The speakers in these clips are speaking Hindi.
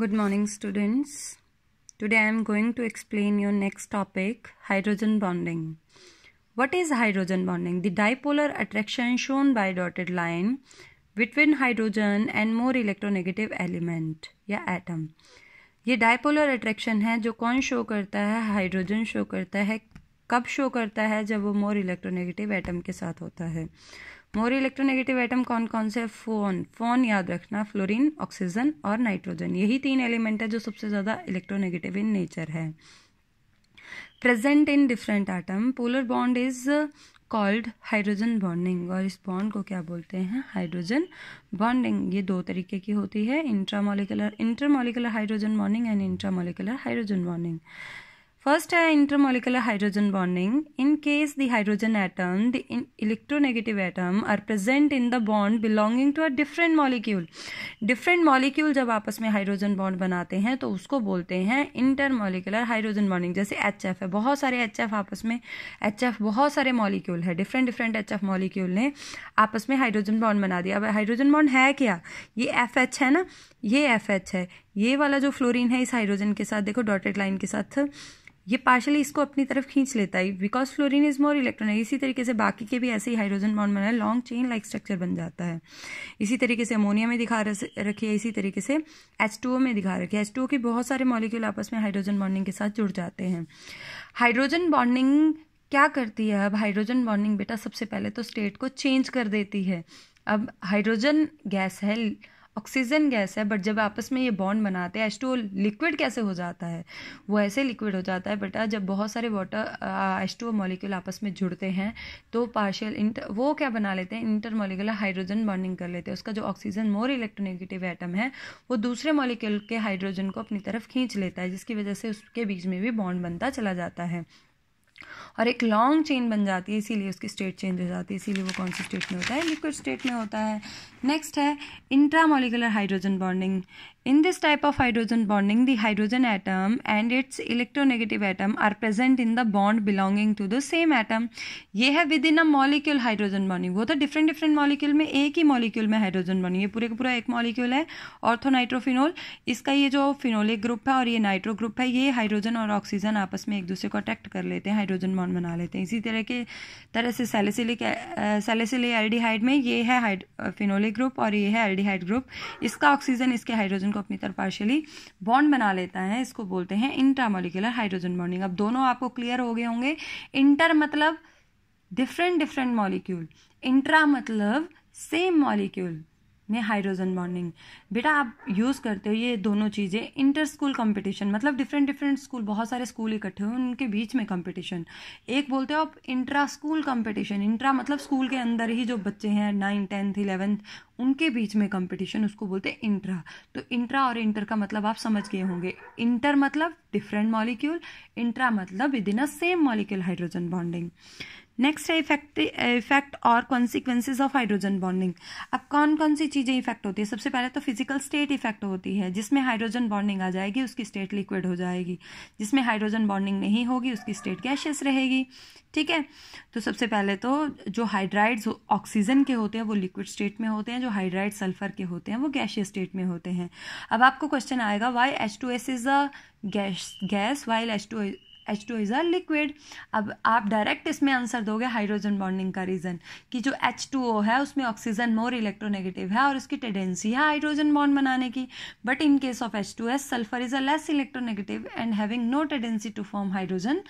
Good morning students. Today I am going to explain your next topic hydrogen bonding. What is hydrogen bonding? The dipolar attraction shown by dotted line between hydrogen and more electronegative element या atom. ये dipolar attraction है जो कौन शो करता है हाइड्रोजन शो करता है कब शो करता है जब वो मोर इलेक्ट्रोनेगेटिव एटम के साथ होता है मोर इलेक्ट्रोनेगेटिव आइटम कौन कौन से फोन फोन याद रखना फ्लोरीन ऑक्सीजन और नाइट्रोजन यही तीन एलिमेंट है जो सबसे ज़्यादा इलेक्ट्रोनेगेटिव इन नेचर है present in different item polar bond is called hydrogen bonding और इस बॉन्ड को क्या बोलते हैं हाइड्रोजन बॉन्डिंग ये दो तरीके की होती है intramolecular intermolecular hydrogen bonding and intramolecular hydrogen bonding First है intermolecular hydrogen bonding. In case the hydrogen atom, the electronegative atom are present in the bond belonging to a different molecule. Different molecule जब आपस में हाइड्रोजन बॉन्ड बनाते हैं तो उसको बोलते हैं इंटरमोलिकुलर हाइड्रोजन बॉन्डिंग जैसे एच एफ है बहुत सारे एच एफ आपस में एच एफ बहुत सारे मॉलिक्यूल है different different H F molecule ने आपस में हाइड्रोजन बॉन्ड बना दिया अब हाइड्रोजन बॉन्ड है क्या ये एफ एच है ना ये एफ एच है ये वाला जो फ्लोरिन है इस हाइड्रोजन के साथ देखो डॉटेड लाइन के साथ ये पार्शली इसको अपनी तरफ खींच लेता है because fluorine is more electronic इसी तरीके से बाकी के भी ऐसे ही हाइड्रोजन बॉन्ड बनाए लॉन्ग चेन लाइक स्ट्रक्चर बन जाता है इसी तरीके से अमोनिया में दिखा रखी है इसी तरीके से एच में दिखा रखी है एच के बहुत सारे मॉलिक्यूल आपस में हाइड्रोजन बॉन्डिंग के साथ जुड़ जाते हैं हाइड्रोजन बॉन्डिंग क्या करती है अब हाइड्रोजन बॉन्डिंग बेटा सबसे पहले तो स्टेट को चेंज कर देती है अब हाइड्रोजन गैस है ऑक्सीजन गैस है बट जब आपस में ये बॉन्ड बनाते हैं एच टू लिक्विड कैसे हो जाता है वो ऐसे लिक्विड हो जाता है बेटा जब बहुत सारे वाटर एच टू मॉलिक्यूल आपस में जुड़ते हैं तो पार्शियल इंटर वो क्या बना लेते हैं इंटर मॉलिकुलर हाइड्रोजन बॉन्डिंग कर लेते हैं उसका जो ऑक्सीजन मोर इलेक्ट्रोनेगेटिव आइटम है वो दूसरे मॉलिक्यूल के हाइड्रोजन को अपनी तरफ खींच लेता है जिसकी वजह से उसके बीच में भी बॉन्ड बनता चला जाता है और एक लॉन्ग चेन बन जाती है इसीलिए उसकी स्टेट चेंज हो जाती है इसीलिए वो कौन सी स्टेट में होता है लिक्विड स्टेट में होता है नेक्स्ट है intramolecular hydrogen bonding in this type of hydrogen bonding the hydrogen atom and its electronegative atom are present in the bond belonging to the same atom. ये है within a molecule hydrogen bonding वो तो डिफरेंट डिफरेंट मॉलिक्यूल में एक ही मॉलिक्यूल में हाइड्रोजन बॉन्डिंग ये पूरे का पूरा एक मॉलिक्यूल है ऑर्थोनाइट्रोफिनोल इसका ये जो फिनोलिक ग्रुप है और ये नाइट्रो ग्रुप है ये हाइड्रोजन और ऑक्सीजन आपस में एक दूसरे को अट्रैक्ट कर लेते हैं हाइड्रोजन बॉन्ड बना लेते हैं इसी तरह के तरह से सेलेसिलिक सेलेसिलिक एल्डिहाइड में ये है फिनोलिक ग्रुप और ये है एल्डिहाइड ग्रुप इसका ऑक्सीजन इसके हाइड्रोजन हाइड्रोजन को अपनी तरफ पार्शियली बॉन्ड बना लेता है इसको बोलते हैं इंट्रामोलिकुलर हाइड्रोजन बॉन्डिंग अब दोनों आपको क्लियर हो गए होंगे इंटर मतलब डिफरेंट डिफरेंट मॉलिक्यूल इंट्रा मतलब सेम मॉलिक्यूल में हाइड्रोजन बॉन्डिंग बेटा आप यूज़ करते हो ये दोनों चीज़ें इंटर स्कूल कंपटीशन मतलब डिफरेंट डिफरेंट स्कूल बहुत सारे स्कूल इकट्ठे हुए उनके बीच में कंपटीशन एक बोलते हो आप इंट्रा स्कूल कंपटीशन इंट्रा मतलब स्कूल के अंदर ही जो बच्चे हैं नाइन्थ टेंथ इलेवेंथ उनके बीच में कंपटीशन उसको बोलते हैं इंट्रा तो इंट्रा और इंटर का मतलब आप समझ गए होंगे इंटर मतलब डिफरेंट मॉलिक्यूल इंट्रा मतलब within a same molecule hydrogen bonding next है इफेक्ट इफेक्ट और कॉन्सिक्वेंसेज ऑफ हाइड्रोजन बॉन्डिंग अब कौन कौन सी चीज़ें इफेक्ट होती है सबसे पहले तो फिजिकल स्टेट इफेक्ट होती है जिसमें हाइड्रोजन बॉन्डिंग आ जाएगी उसकी स्टेट लिक्विड हो जाएगी जिसमें हाइड्रोजन बॉन्डिंग नहीं होगी उसकी स्टेट गैशियस रहेगी ठीक है तो सबसे पहले तो जो हाइड्राइड्स ऑक्सीजन के होते हैं वो लिक्विड स्टेट में होते हैं जो हाइड्राइड सल्फर के होते हैं वो गैशियस स्टेट में होते हैं अब आपको क्वेश्चन आएगा why H two S is a gas gas while H two H two is a liquid अब आप डायरेक्ट इसमें आंसर दोगे हाइड्रोजन बॉन्डिंग का रीज़न कि जो एच टू ओ है उसमें ऑक्सीजन मोर इलेक्ट्रोनेगेटिव है और उसकी टेंडेंसी है हाइड्रोजन बॉन्ड बनाने की but in case of H two S sulphur is a less electronegative and having no tendency to form hydrogen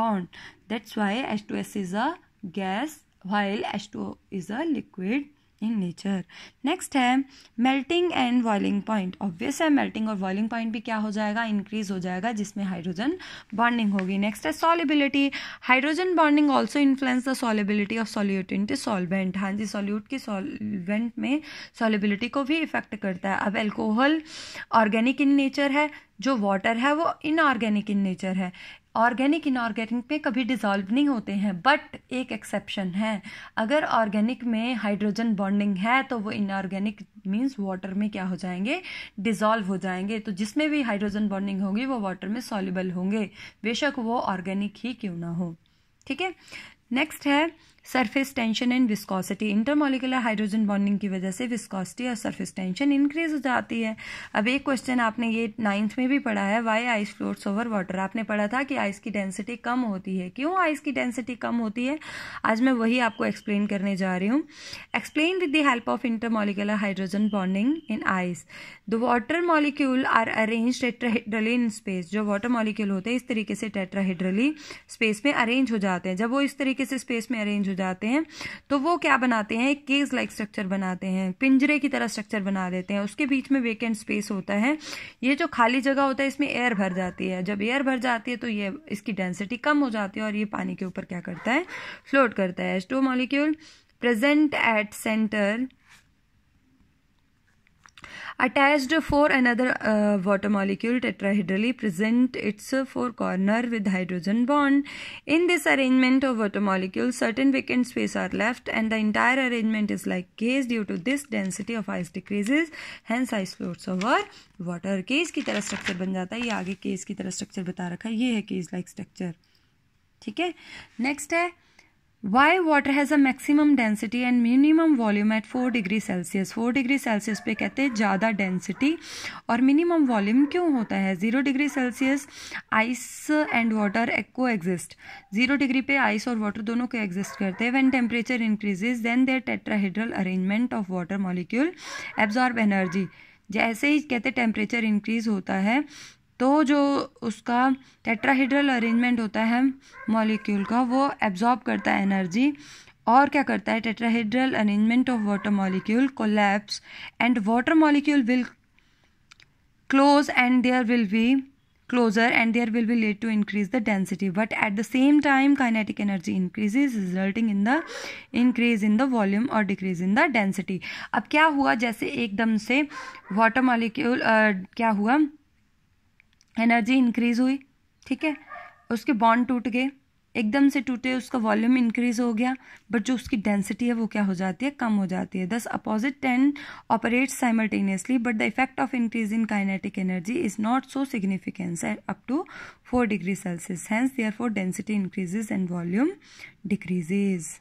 bond that's why H two S is a gas while H two O is a liquid in nature next है melting and boiling point obvious है मेल्टिंग और बॉइलिंग पॉइंट भी क्या हो जाएगा इंक्रीज हो जाएगा जिसमें हाइड्रोजन बॉन्डिंग होगी नेक्स्ट है solubility hydrogen bonding also influence the solubility of solute in solvent हाँ जी सॉल्यूट की सॉल्वेंट में सॉलिबिलिटी को भी इफेक्ट करता है अब एल्कोहल ऑर्गेनिक इन नेचर है जो वाटर है वो इनऑर्गेनिक इन नेचर है ऑर्गेनिक इनऑर्गेनिक में कभी डिजॉल्व नहीं होते हैं बट एक एक्सेप्शन है अगर ऑर्गेनिक में हाइड्रोजन बॉन्डिंग है तो वो इनऑर्गेनिक मीन्स वाटर में क्या हो जाएंगे डिजॉल्व हो जाएंगे तो जिसमें भी हाइड्रोजन बॉन्डिंग होगी वो वाटर में सॉल्युबल होंगे बेशक वो ऑर्गेनिक ही क्यों ना हो ठीक है नेक्स्ट है surface tension and viscosity intermolecular hydrogen bonding की वजह से विस्कोसिटी और सरफेस टेंशन इंक्रीज हो जाती है अब एक क्वेश्चन आपने ये नाइन्थ में भी पढ़ा है why ice floats over water आपने पढ़ा था कि आइस की डेंसिटी कम होती है क्यों आइस की डेंसिटी कम होती है आज मैं वही आपको एक्सप्लेन करने जा रही हूँ explain with the help of intermolecular hydrogen bonding in ice the water molecule are arrange tetrahedrally in space जो वाटर मॉलिक्यूल होते हैं इस तरीके से टेट्राहीड्रली स्पेस में अरेंज हो जाते हैं जब वो इस तरीके तरीके से स्पेस में अरेंज हो जाते हैं तो वो क्या बनाते हैं एक केज लाइक स्ट्रक्चर बनाते हैं पिंजरे की तरह स्ट्रक्चर बना देते हैं उसके बीच में वेकेंट स्पेस होता है ये जो खाली जगह होता है इसमें एयर भर जाती है जब एयर भर जाती है तो ये इसकी डेंसिटी कम हो जाती है और ये पानी के ऊपर क्या करता है फ्लोट करता है एस्टो molecule present at centre Attached for another uh, water molecule tetrahedrally present its four corner with hydrogen bond. In this arrangement of water molecules, certain vacant space are left and the entire arrangement is like case due to this density of ice decreases hence ice floats over water. Case की तरह स्ट्रक्चर बन जाता है ये आगे केस की तरह स्ट्रक्चर बता रखा है ये है केस लाइक स्ट्रक्चर ठीक है नेक्स्ट है why water has a maximum density and minimum volume at four degree Celsius four degree Celsius पे कहते हैं ज़्यादा डेंसिटी और मिनिमम वॉल्यूम क्यों होता है zero degree Celsius ice and water को एग्जिस्ट ज़ीरो डिग्री पे आइस और वाटर दोनों को एग्जिस्ट करते हैं when temperature increases then their tetrahedral arrangement of water molecule absorb energy जैसे ही कहते टेम्परेचर इंक्रीज होता है तो जो उसका टेट्राहीड्रल अरेंजमेंट होता है मॉलिक्यूल का वो एब्जॉर्ब करता है एनर्जी और क्या करता है tetrahedral arrangement of water molecule collapse and water molecule will close and there will be closer and there will be late to increase the density but at the same time kinetic energy increase is resulting in the increase in the volume और डिक्रीज इन द डेंसिटी अब क्या हुआ जैसे एकदम से वाटर मॉलिक्यूल क्या हुआ एनर्जी इंक्रीज हुई ठीक है उसके बॉन्ड टूट गए एकदम से टूटे उसका वॉल्यूम इंक्रीज हो गया बट जो उसकी डेंसिटी है वो क्या हो जाती है कम हो जाती है thus opposite ten operate simultaneously but the effect of increase in kinetic energy is not so significance up to four degree Celsius hence therefore density increases and volume decreases